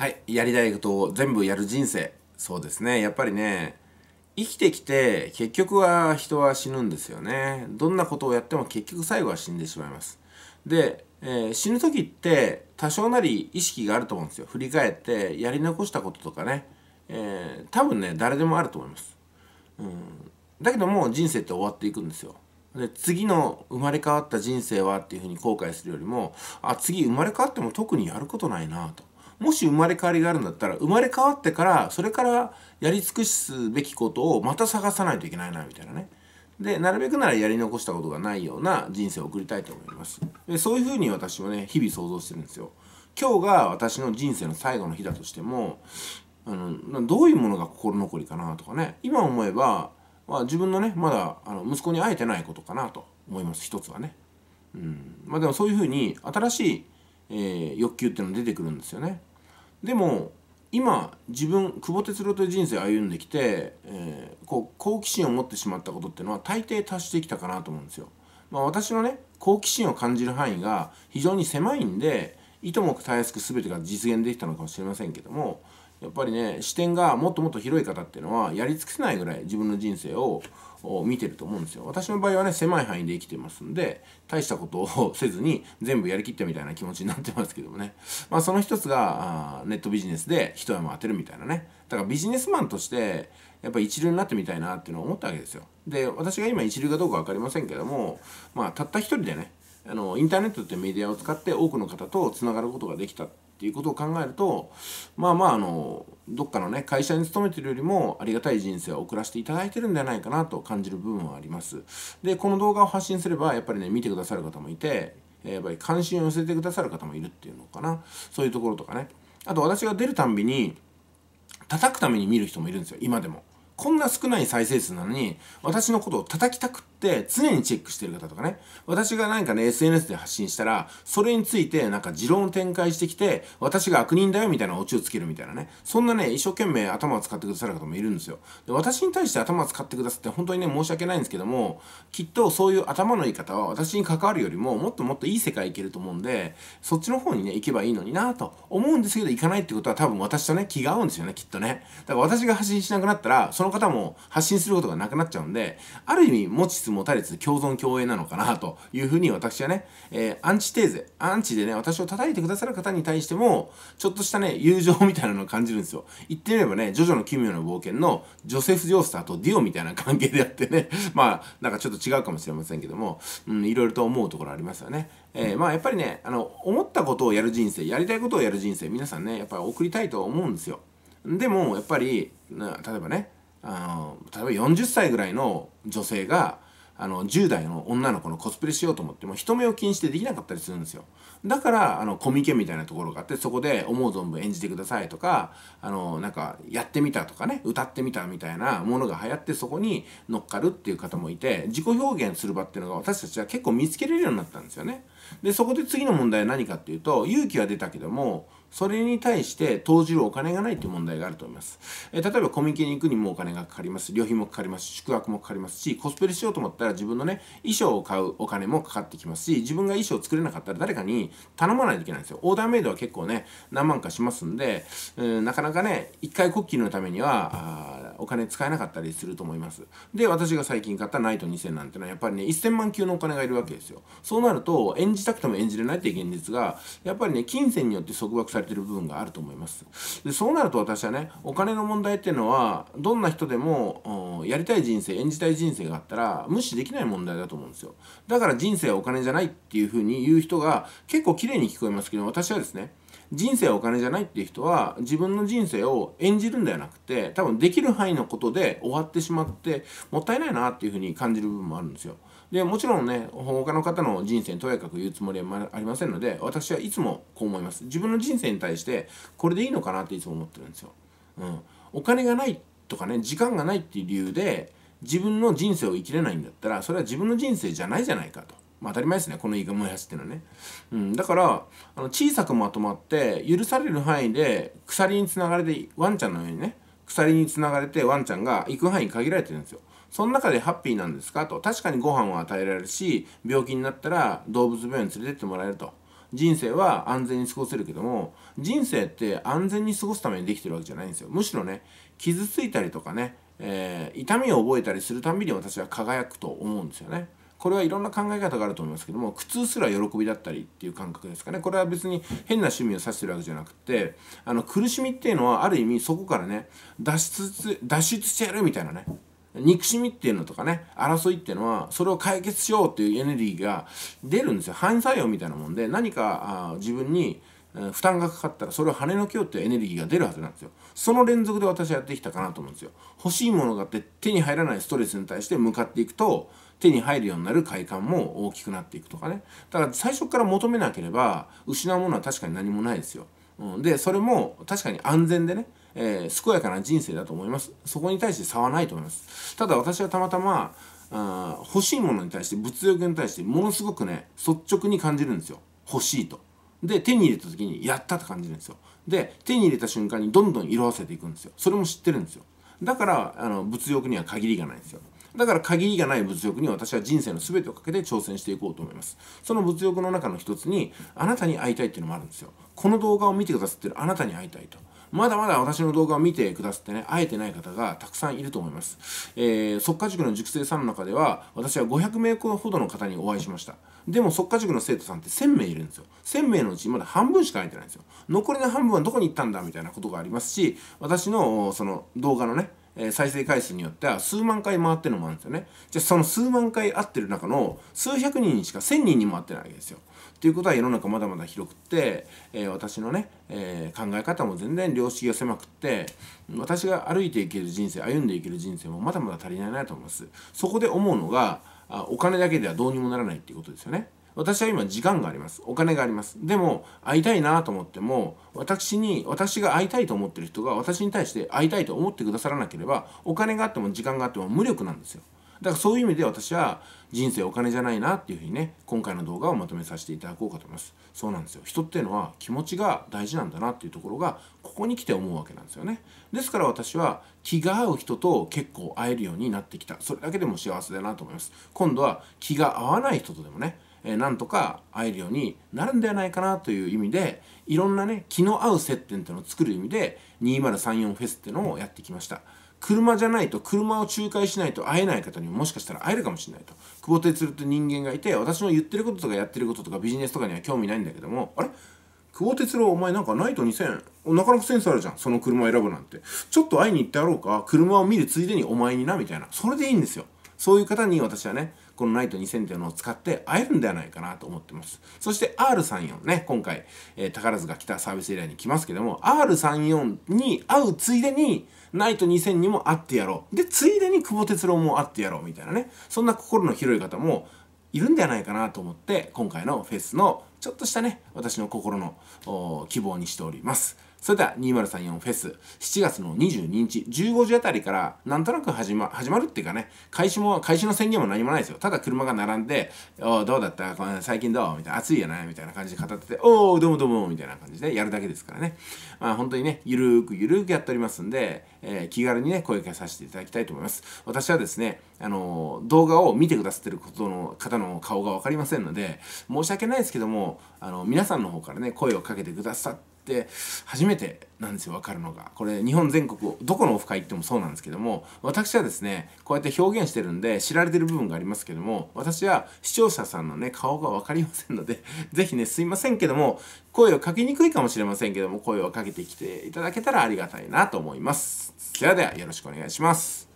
はいやりたいことを全部やる人生そうですねやっぱりね生きてきて結局は人は死ぬんですよねどんなことをやっても結局最後は死んでしまいますで、えー、死ぬ時って多少なり意識があると思うんですよ振り返ってやり残したこととかね、えー、多分ね誰でもあると思います、うん、だけどもう人生って終わっていくんですよで次の生まれ変わった人生はっていうふうに後悔するよりもあ次生まれ変わっても特にやることないなともし生まれ変わりがあるんだったら生まれ変わってからそれからやり尽くすべきことをまた探さないといけないなみたいなね。でなるべくならやり残したことがないような人生を送りたいと思いますでそういうふうに私はね日々想像してるんですよ今日が私の人生の最後の日だとしてもあのどういうものが心残りかなとかね今思えば、まあ、自分のねまだあの息子に会えてないことかなと思います一つはねうんまあでもそういうふうに新しい、えー、欲求っていうのが出てくるんですよねでも今自分久保哲郎という人生歩んできて、えー、こう好奇心を持ってしまったことっていうのは大抵達してきたかなと思うんですよ。まあ、私のね好奇心を感じる範囲が非常に狭いんでいともたやすく全てが実現できたのかもしれませんけどもやっぱりね視点がもっともっと広い方っていうのはやり尽くせないぐらい自分の人生を見てると思うんですよ私の場合はね狭い範囲で生きてますんで大したことをせずに全部やりきったみたいな気持ちになってますけどもねまあその一つがネットビジネスで一山当てるみたいなねだからビジネスマンとしてやっぱり一流になってみたいなっていうのを思ったわけですよで私が今一流かどうか分かりませんけどもまあたった一人でねあのインターネットってメディアを使って多くの方とつながることができたっていうことを考えるとまあまああのどっかのね会社に勤めてるよりもありがたい人生を送らせていただいてるんじゃないかなと感じる部分はありますでこの動画を発信すればやっぱりね見てくださる方もいてやっぱり関心を寄せてくださる方もいるっていうのかなそういうところとかねあと私が出るたんびに叩くために見る人もいるんですよ今でもこんな少ない再生数なのに私のことを叩きたくってって常にチェックしてる方とかね、私が何かね、SNS で発信したら、それについてなんか持論を展開してきて、私が悪人だよみたいなオチをつけるみたいなね、そんなね、一生懸命頭を使ってくださる方もいるんですよ。で私に対して頭を使ってくださって本当にね、申し訳ないんですけども、きっとそういう頭のいい方は私に関わるよりも、もっともっといい世界行けると思うんで、そっちの方にね、行けばいいのになと思うんですけど、行かないってことは多分私とね、気が合うんですよね、きっとね。だから私が発信しなくなったら、その方も発信することがなくなっちゃうんで、ある意味、持ち持たれつ共存共栄なのかなというふうに私はね、えー、アンチテーゼ、アンチでね、私を叩いてくださる方に対しても、ちょっとしたね、友情みたいなのを感じるんですよ。言ってみればね、ジョジョの奇妙な冒険のジョセフ・ジョースターとディオみたいな関係であってね、まあ、なんかちょっと違うかもしれませんけども、うん、いろいろと思うところありますよね。えー、まあやっぱりね、あの、思ったことをやる人生、やりたいことをやる人生、皆さんね、やっぱり送りたいと思うんですよ。でも、やっぱり、例えばね、あの例えば40歳ぐらいの女性があの10代の女の子のコスプレしようと思っても人目を気にしてできなかったりするんですよだからあのコミケみたいなところがあってそこで思う存分演じてくださいとかあのなんかやってみたとかね歌ってみたみたいなものが流行ってそこに乗っかるっていう方もいて自己表現する場っていうのが私たちは結構見つけれるようになったんですよねでそこで次の問題は何かっていうと勇気は出たけどもそれに対して投じるお金がないという問題があると思います。え例えばコミケに行くにもお金がかかります。旅費もかかりますし、宿泊もかかりますし、コスプレしようと思ったら自分のね、衣装を買うお金もかかってきますし、自分が衣装を作れなかったら誰かに頼まないといけないんですよ。オーダーメイドは結構ね、何万かしますんで、うんなかなかね、一回国旗のためには、お金使えなかったりすると思います。で、私が最近買ったナイト2000なんてのはやっぱりね、1000万級のお金がいるわけですよ。そうなると、演じたくても演じれないっていう現実が、やっぱりね、金銭によって束縛されされてる部分があると思いますでそうなると私はねお金の問題っていうのはどんな人でもやりたい人生演じたい人生があったら無視できない問題だと思うんですよだから人生はお金じゃないっていうふうに言う人が結構綺麗に聞こえますけど私はですね人生はお金じゃないっていう人は自分の人生を演じるんではなくて多分できる範囲のことで終わってしまってもったいないなっていうふうに感じる部分もあるんですよ。でもちろんね他の方の人生にとやかく言うつもりはありませんので私はいつもこう思います自分の人生に対してこれでいいのかなっていつも思ってるんですよ、うん、お金がないとかね時間がないっていう理由で自分の人生を生きれないんだったらそれは自分の人生じゃないじゃないかと。まあ、当たり前ですねこの言いがもやしっていうのはね、うん、だからあの小さくまとまって許される範囲で鎖につながれてワンちゃんのようにね鎖につながれてワンちゃんが行く範囲限られてるんですよ。その中でハッピーなんですかと。確かにご飯を与えられるし、病気になったら動物病院に連れてってもらえると。人生は安全に過ごせるけども、人生って安全に過ごすためにできてるわけじゃないんですよ。むしろね、傷ついたりとかね、えー、痛みを覚えたりするたびに私は輝くと思うんですよね。これはいろんな考え方があると思いますけども苦痛すら喜びだったりっていう感覚ですかねこれは別に変な趣味を指してるわけじゃなくてあの苦しみっていうのはある意味そこからね脱出脱出してやるみたいなね憎しみっていうのとかね争いっていうのはそれを解決しようっていうエネルギーが出るんですよ反作用みたいなもんで何か自分に負担がかかったらそれを跳ねのけようっていうエネルギーが出るはずなんですよその連続で私はやってきたかなと思うんですよ欲しいものがあって手に入らないストレスに対して向かっていくと手に入るようになる快感も大きくなっていくとかねだから最初から求めなければ失うものは確かに何もないですよ、うん、でそれも確かに安全でねえー、健やかな人生だと思います。そこに対して差はないと思います。ただ私はたまたま、あ欲しいものに対して、物欲に対して、ものすごくね、率直に感じるんですよ。欲しいと。で、手に入れた時に、やったって感じるんですよ。で、手に入れた瞬間にどんどん色あせていくんですよ。それも知ってるんですよ。だから、あの、物欲には限りがないんですよ。だから限りがない物欲に私は人生の全てをかけて挑戦していこうと思います。その物欲の中の一つに、あなたに会いたいっていうのもあるんですよ。この動画を見てくださってるあなたに会いたいと。まだまだ私の動画を見てくださってね、会えてない方がたくさんいると思います。えー、即家塾の塾生さんの中では、私は500名ほどの方にお会いしました。でも即家塾の生徒さんって1000名いるんですよ。1000名のうちまだ半分しか会えてないんですよ。残りの半分はどこに行ったんだみたいなことがありますし、私のその動画のね、え再生回数によっては数万回回ってるのもあるんですよね。じゃあその数万回会ってる中の数百人にしか1000人にも会ってないわけですよ。ということは世の中まだまだ広くって、えー、私のね、えー、考え方も全然良識が狭くって私が歩いていける人生歩んでいける人生もまだまだ足りないなと思います。そこで思うのがあお金だけではどうにもならないっていうことですよね。私は今時間があります。お金があります。でも、会いたいなと思っても、私に、私が会いたいと思ってる人が私に対して会いたいと思ってくださらなければ、お金があっても時間があっても無力なんですよ。だからそういう意味で私は人生お金じゃないなっていうふうにね、今回の動画をまとめさせていただこうかと思います。そうなんですよ。人っていうのは気持ちが大事なんだなっていうところが、ここに来て思うわけなんですよね。ですから私は気が合う人と結構会えるようになってきた。それだけでも幸せだなと思います。今度は気が合わない人とでもね、えー、なんとか会えるようになるんではないかなという意味でいろんなね気の合う接点っていうのを作る意味で2034フェスっていうのをやってきました。車じゃないと車を仲介しないと会えない方にももしかしたら会えるかもしれないと久保哲郎って人間がいて私の言ってることとかやってることとかビジネスとかには興味ないんだけどもあれ久保哲郎お前なんかナイト2000なかなかセンスあるじゃんその車選ぶなんてちょっと会いに行ってやろうか車を見るついでにお前になみたいなそれでいいんですよそういう方に私はねこのナイト2000というのを使って会えるんではないかなと思ってます。そして R34 ね、今回、えー、宝塚北サービスエリアに来ますけども、R34 に会うついでに、ナイト2000にも会ってやろう。で、ついでに久保哲郎も会ってやろうみたいなね、そんな心の広い方もいるんではないかなと思って、今回のフェスのちょっとしたね、私の心の希望にしております。それでは2034フェス7月の22日15時あたりからなんとなく始ま始まるっていうかね開始も開始の宣言も何もないですよただ車が並んで「おどうだった最近どう?」みたいな「暑いよね」みたいな感じで語ってて「おおどうもどうも」みたいな感じでやるだけですからねまあ本当にねゆるーくゆるーくやっておりますんで、えー、気軽にね声かけさせていただきたいと思います私はですねあの動画を見てくださってることの方の顔が分かりませんので申し訳ないですけどもあの皆さんの方からね声をかけてくださってって初めてなんですよ分かるのがこれ日本全国どこのオフ会行ってもそうなんですけども私はですねこうやって表現してるんで知られてる部分がありますけども私は視聴者さんのね顔が分かりませんので是非 ねすいませんけども声をかけにくいかもしれませんけども声をかけてきていただけたらありがたいなと思います。ではではよろしくお願いします。